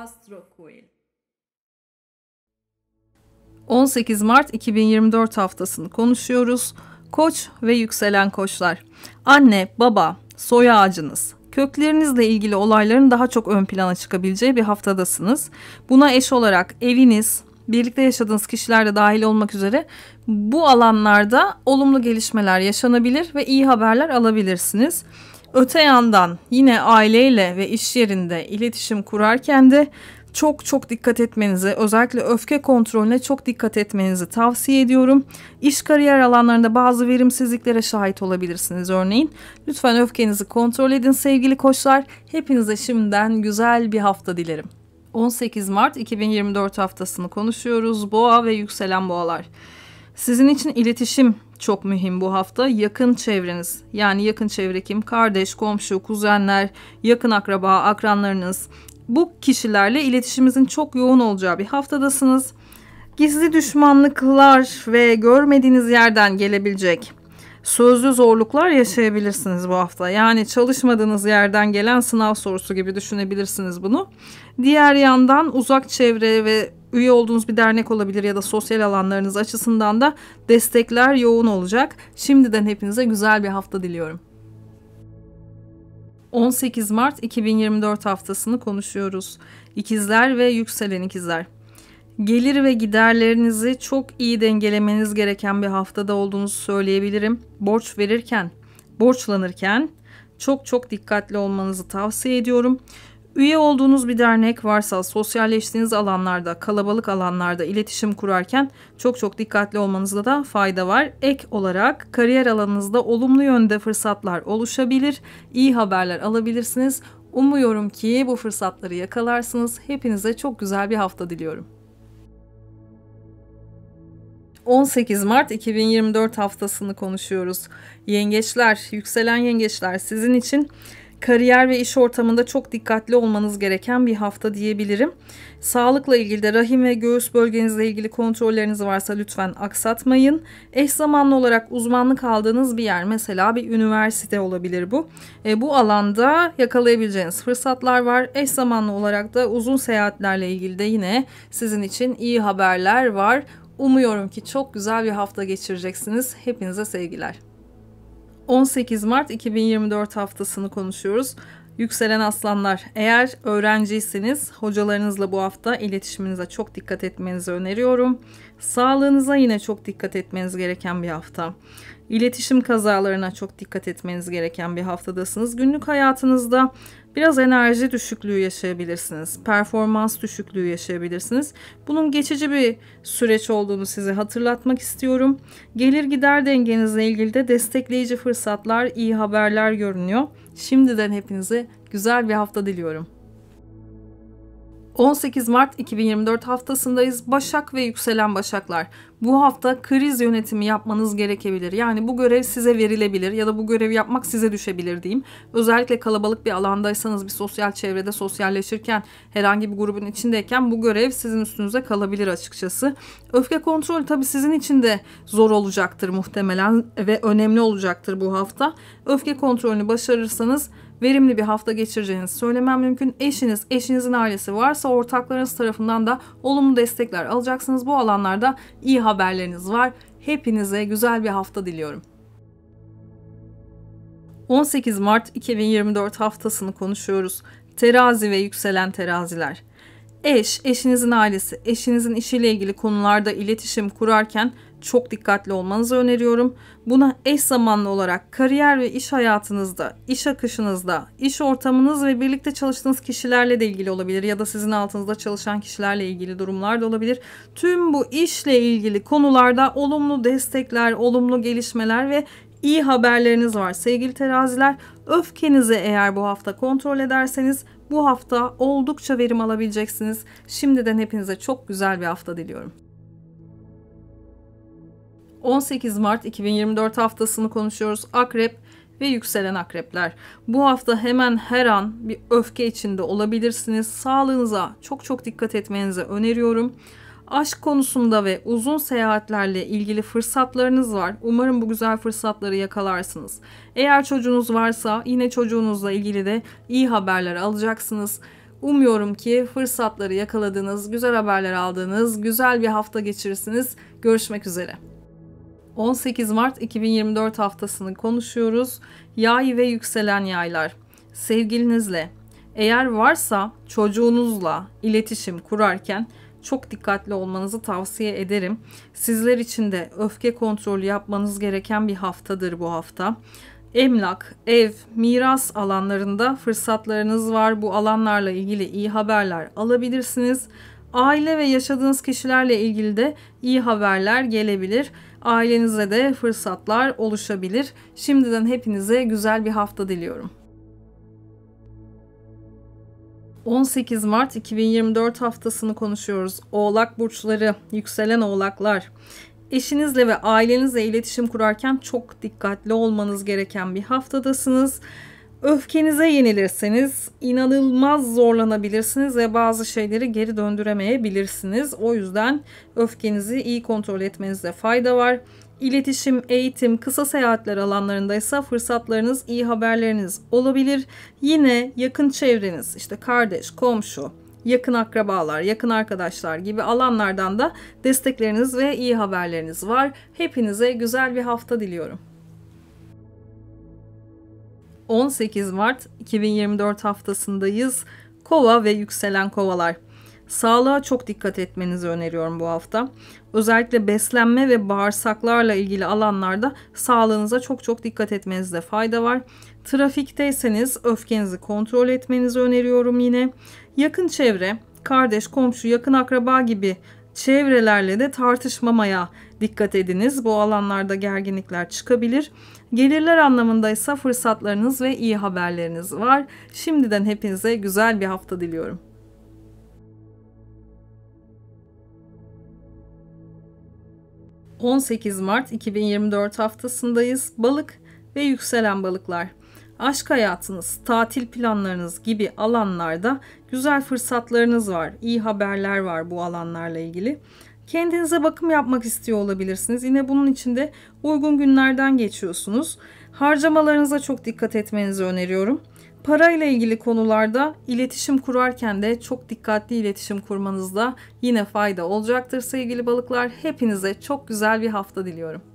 Astrocoil. 18 Mart 2024 haftasını konuşuyoruz. Koç ve yükselen koçlar. Anne, baba, soy ağacınız, köklerinizle ilgili olayların daha çok ön plana çıkabileceği bir haftadasınız. Buna eş olarak eviniz, birlikte yaşadığınız kişiler de dahil olmak üzere bu alanlarda olumlu gelişmeler yaşanabilir ve iyi haberler alabilirsiniz. Öte yandan yine aileyle ve iş yerinde iletişim kurarken de çok çok dikkat etmenizi, özellikle öfke kontrolüne çok dikkat etmenizi tavsiye ediyorum. İş kariyer alanlarında bazı verimsizliklere şahit olabilirsiniz örneğin. Lütfen öfkenizi kontrol edin sevgili koçlar. Hepinize şimdiden güzel bir hafta dilerim. 18 Mart 2024 haftasını konuşuyoruz. Boğa ve yükselen boğalar. Sizin için iletişim çok mühim bu hafta. Yakın çevreniz yani yakın çevre kim? Kardeş, komşu, kuzenler, yakın akraba, akranlarınız. Bu kişilerle iletişimimizin çok yoğun olacağı bir haftadasınız. Gizli düşmanlıklar ve görmediğiniz yerden gelebilecek sözlü zorluklar yaşayabilirsiniz bu hafta. Yani çalışmadığınız yerden gelen sınav sorusu gibi düşünebilirsiniz bunu. Diğer yandan uzak çevre ve üye olduğunuz bir dernek olabilir ya da sosyal alanlarınız açısından da destekler yoğun olacak. Şimdiden hepinize güzel bir hafta diliyorum. 18 Mart 2024 haftasını konuşuyoruz. İkizler ve yükselen ikizler. Gelir ve giderlerinizi çok iyi dengelemeniz gereken bir haftada olduğunuzu söyleyebilirim. Borç verirken, borçlanırken çok çok dikkatli olmanızı tavsiye ediyorum. Üye olduğunuz bir dernek varsa sosyalleştiğiniz alanlarda, kalabalık alanlarda iletişim kurarken çok çok dikkatli olmanızda da fayda var. Ek olarak kariyer alanınızda olumlu yönde fırsatlar oluşabilir, iyi haberler alabilirsiniz. Umuyorum ki bu fırsatları yakalarsınız. Hepinize çok güzel bir hafta diliyorum. 18 Mart 2024 haftasını konuşuyoruz. Yengeçler, yükselen yengeçler sizin için kariyer ve iş ortamında çok dikkatli olmanız gereken bir hafta diyebilirim. Sağlıkla ilgili de rahim ve göğüs bölgenizle ilgili kontrolleriniz varsa lütfen aksatmayın. Eş zamanlı olarak uzmanlık aldığınız bir yer mesela bir üniversite olabilir bu. E, bu alanda yakalayabileceğiniz fırsatlar var. Eş zamanlı olarak da uzun seyahatlerle ilgili de yine sizin için iyi haberler var. Umuyorum ki çok güzel bir hafta geçireceksiniz. Hepinize sevgiler. 18 Mart 2024 haftasını konuşuyoruz. Yükselen aslanlar eğer öğrenciyseniz hocalarınızla bu hafta iletişiminize çok dikkat etmenizi öneriyorum. Sağlığınıza yine çok dikkat etmeniz gereken bir hafta. İletişim kazalarına çok dikkat etmeniz gereken bir haftadasınız. Günlük hayatınızda biraz enerji düşüklüğü yaşayabilirsiniz. Performans düşüklüğü yaşayabilirsiniz. Bunun geçici bir süreç olduğunu size hatırlatmak istiyorum. Gelir gider dengenizle ilgili de destekleyici fırsatlar, iyi haberler görünüyor. Şimdiden hepinize güzel bir hafta diliyorum. 18 Mart 2024 haftasındayız. Başak ve yükselen başaklar. Bu hafta kriz yönetimi yapmanız gerekebilir. Yani bu görev size verilebilir ya da bu görevi yapmak size düşebilir diyeyim. Özellikle kalabalık bir alandaysanız bir sosyal çevrede sosyalleşirken herhangi bir grubun içindeyken bu görev sizin üstünüze kalabilir açıkçası. Öfke kontrolü tabii sizin için de zor olacaktır muhtemelen ve önemli olacaktır bu hafta. Öfke kontrolünü başarırsanız verimli bir hafta geçireceğinizi söylemem mümkün. Eşiniz, eşinizin ailesi varsa ortaklarınız tarafından da olumlu destekler alacaksınız. Bu alanlarda iyi haberleriniz var. Hepinize güzel bir hafta diliyorum. 18 Mart 2024 haftasını konuşuyoruz. Terazi ve yükselen teraziler. Eş, eşinizin ailesi, eşinizin işiyle ilgili konularda iletişim kurarken çok dikkatli olmanızı öneriyorum. Buna eş zamanlı olarak kariyer ve iş hayatınızda, iş akışınızda, iş ortamınız ve birlikte çalıştığınız kişilerle de ilgili olabilir ya da sizin altınızda çalışan kişilerle ilgili durumlar da olabilir. Tüm bu işle ilgili konularda olumlu destekler, olumlu gelişmeler ve iyi haberleriniz var sevgili teraziler. Öfkenizi eğer bu hafta kontrol ederseniz bu hafta oldukça verim alabileceksiniz. Şimdiden hepinize çok güzel bir hafta diliyorum. 18 Mart 2024 haftasını konuşuyoruz. Akrep ve yükselen akrepler. Bu hafta hemen her an bir öfke içinde olabilirsiniz. Sağlığınıza çok çok dikkat etmenizi öneriyorum. Aşk konusunda ve uzun seyahatlerle ilgili fırsatlarınız var. Umarım bu güzel fırsatları yakalarsınız. Eğer çocuğunuz varsa yine çocuğunuzla ilgili de iyi haberler alacaksınız. Umuyorum ki fırsatları yakaladınız, güzel haberler aldınız, güzel bir hafta geçirirsiniz. Görüşmek üzere. 18 Mart 2024 haftasını konuşuyoruz. Yay ve yükselen yaylar. Sevgilinizle, eğer varsa çocuğunuzla iletişim kurarken çok dikkatli olmanızı tavsiye ederim. Sizler için de öfke kontrolü yapmanız gereken bir haftadır bu hafta. Emlak, ev, miras alanlarında fırsatlarınız var. Bu alanlarla ilgili iyi haberler alabilirsiniz. Aile ve yaşadığınız kişilerle ilgili de iyi haberler gelebilir. Ailenize de fırsatlar oluşabilir. Şimdiden hepinize güzel bir hafta diliyorum. 18 Mart 2024 haftasını konuşuyoruz. Oğlak burçları, yükselen oğlaklar. Eşinizle ve ailenizle iletişim kurarken çok dikkatli olmanız gereken bir haftadasınız. Öfkenize yenilirseniz inanılmaz zorlanabilirsiniz ve bazı şeyleri geri döndüremeyebilirsiniz. O yüzden öfkenizi iyi kontrol etmenizde fayda var. İletişim, eğitim, kısa seyahatler alanlarında ise fırsatlarınız, iyi haberleriniz olabilir. Yine yakın çevreniz, işte kardeş, komşu, yakın akrabalar, yakın arkadaşlar gibi alanlardan da destekleriniz ve iyi haberleriniz var. Hepinize güzel bir hafta diliyorum. 18 Mart 2024 haftasındayız. Kova ve yükselen kovalar. Sağlığa çok dikkat etmenizi öneriyorum bu hafta. Özellikle beslenme ve bağırsaklarla ilgili alanlarda sağlığınıza çok çok dikkat etmenizde fayda var. Trafikteyseniz öfkenizi kontrol etmenizi öneriyorum yine. Yakın çevre, kardeş, komşu, yakın akraba gibi Çevrelerle de tartışmamaya dikkat ediniz. Bu alanlarda gerginlikler çıkabilir. Gelirler anlamında ise fırsatlarınız ve iyi haberleriniz var. Şimdiden hepinize güzel bir hafta diliyorum. ...18 Mart 2024 haftasındayız. Balık ve yükselen balıklar. Aşk hayatınız, tatil planlarınız gibi alanlarda güzel fırsatlarınız var. İyi haberler var bu alanlarla ilgili. Kendinize bakım yapmak istiyor olabilirsiniz. Yine bunun için de uygun günlerden geçiyorsunuz. Harcamalarınıza çok dikkat etmenizi öneriyorum. Para ile ilgili konularda iletişim kurarken de çok dikkatli iletişim kurmanızda yine fayda olacaktır sevgili balıklar. Hepinize çok güzel bir hafta diliyorum.